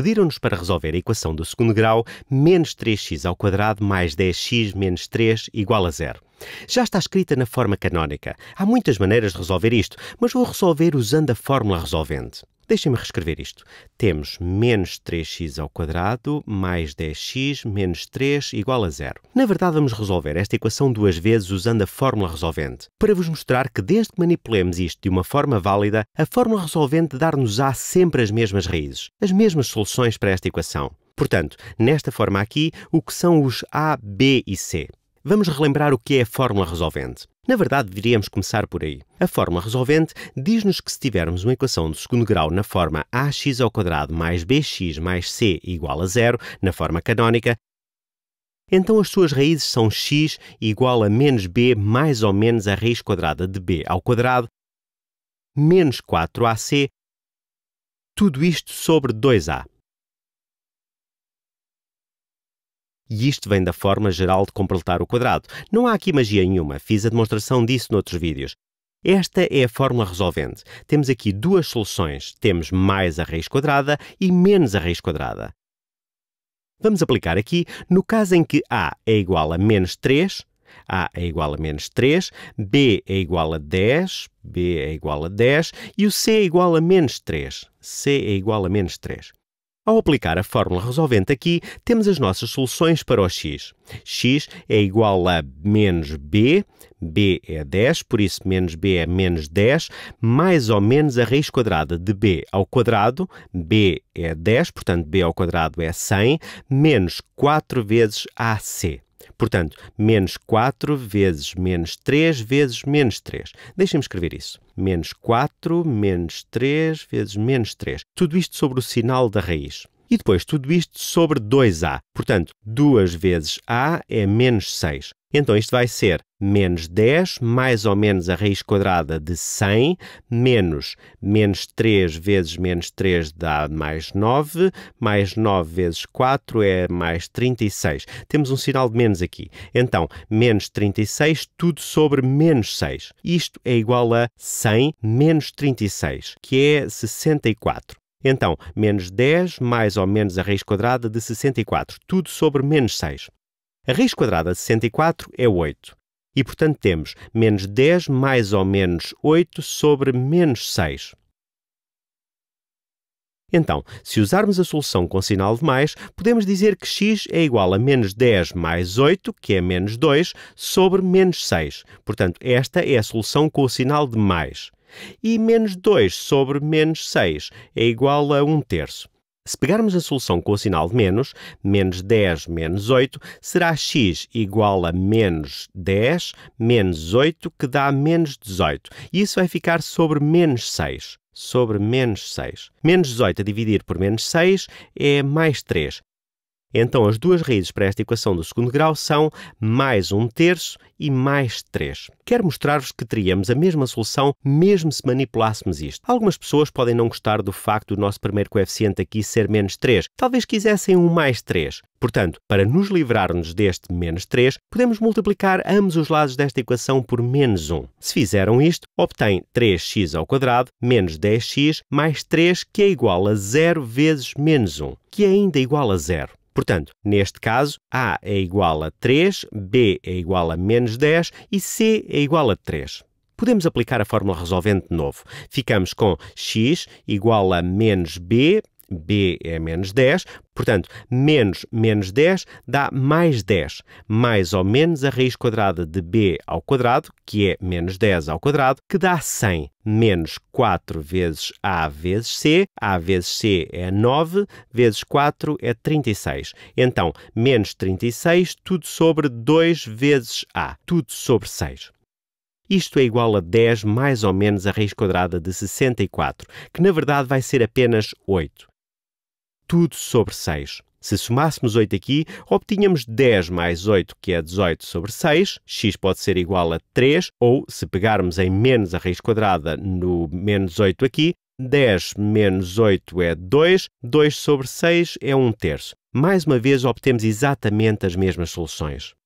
Pediram-nos para resolver a equação do segundo grau menos 3x ao quadrado mais 10x menos 3 igual a zero. Já está escrita na forma canónica. Há muitas maneiras de resolver isto, mas vou resolver usando a fórmula resolvente. Deixem-me reescrever isto. Temos menos 3x ao quadrado mais 10x menos 3 igual a zero. Na verdade, vamos resolver esta equação duas vezes usando a fórmula resolvente, para vos mostrar que desde que manipulemos isto de uma forma válida, a fórmula resolvente dar-nos-á sempre as mesmas raízes, as mesmas soluções para esta equação. Portanto, nesta forma aqui, o que são os A, B e C? Vamos relembrar o que é a fórmula resolvente. Na verdade, deveríamos começar por aí. A fórmula resolvente diz-nos que se tivermos uma equação de segundo grau na forma ax ao quadrado mais bx mais c igual a zero, na forma canónica, então as suas raízes são x igual a menos b mais ou menos a raiz quadrada de b ao quadrado menos 4ac, tudo isto sobre 2a. E isto vem da forma geral de completar o quadrado. Não há aqui magia nenhuma, fiz a demonstração disso noutros vídeos. Esta é a fórmula resolvente. Temos aqui duas soluções. Temos mais a raiz quadrada e menos a raiz quadrada. Vamos aplicar aqui no caso em que a é igual a menos 3, a é igual a menos 3, b é igual a 10, b é igual a 10 e o c é igual a menos 3, c é igual a menos 3. Ao aplicar a fórmula resolvente aqui, temos as nossas soluções para o x. x é igual a menos b, b é 10, por isso menos b é menos 10, mais ou menos a raiz quadrada de b ao quadrado, b é 10, portanto b ao quadrado é 100, menos 4 vezes ac. Portanto, menos 4 vezes menos 3 vezes menos 3. Deixem-me escrever isso. Menos 4 menos 3 vezes menos 3. Tudo isto sobre o sinal da raiz. E depois tudo isto sobre 2a. Portanto, 2 vezes a é menos 6. Então isto vai ser menos 10 mais ou menos a raiz quadrada de 100 menos menos 3 vezes menos 3 dá mais 9, mais 9 vezes 4 é mais 36. Temos um sinal de menos aqui. Então, menos 36, tudo sobre menos 6. Isto é igual a 100 menos 36, que é 64. Então, menos 10 mais ou menos a raiz quadrada de 64, tudo sobre menos 6. A raiz quadrada de 64 é 8. E, portanto, temos menos 10 mais ou menos 8 sobre menos 6. Então, se usarmos a solução com sinal de mais, podemos dizer que x é igual a menos 10 mais 8, que é menos 2, sobre menos 6. Portanto, esta é a solução com o sinal de mais. E menos 2 sobre menos 6 é igual a 1 terço. Se pegarmos a solução com o sinal de menos, menos 10 menos 8, será x igual a menos 10 menos 8, que dá menos 18. E isso vai ficar sobre menos 6. Sobre menos 6. Menos 18 a dividir por menos 6 é mais 3. Então, as duas raízes para esta equação do segundo grau são mais 1 terço e mais 3. Quero mostrar-vos que teríamos a mesma solução mesmo se manipulássemos isto. Algumas pessoas podem não gostar do facto do nosso primeiro coeficiente aqui ser menos 3. Talvez quisessem um mais 3. Portanto, para nos livrarmos deste menos 3, podemos multiplicar ambos os lados desta equação por menos 1. Se fizeram isto, obtém 3x menos 10x mais 3, que é igual a 0 vezes menos 1, que é ainda igual a 0. Portanto, neste caso, A é igual a 3, B é igual a menos 10 e C é igual a 3 podemos aplicar a fórmula resolvente de novo. Ficamos com x igual a menos b, b é menos 10, Portanto, menos menos 10 dá mais 10, mais ou menos a raiz quadrada de b ao quadrado, que é menos 10 ao quadrado, que dá 100. Menos 4 vezes a vezes c, a vezes c é 9, vezes 4 é 36. Então, menos 36, tudo sobre 2 vezes a, tudo sobre 6. Isto é igual a 10 mais ou menos a raiz quadrada de 64, que na verdade vai ser apenas 8 tudo sobre 6. Se somássemos 8 aqui, obtínhamos 10 mais 8, que é 18 sobre 6. x pode ser igual a 3, ou, se pegarmos em menos a raiz quadrada no menos 8 aqui, 10 menos 8 é 2, 2 sobre 6 é 1 terço. Mais uma vez, obtemos exatamente as mesmas soluções.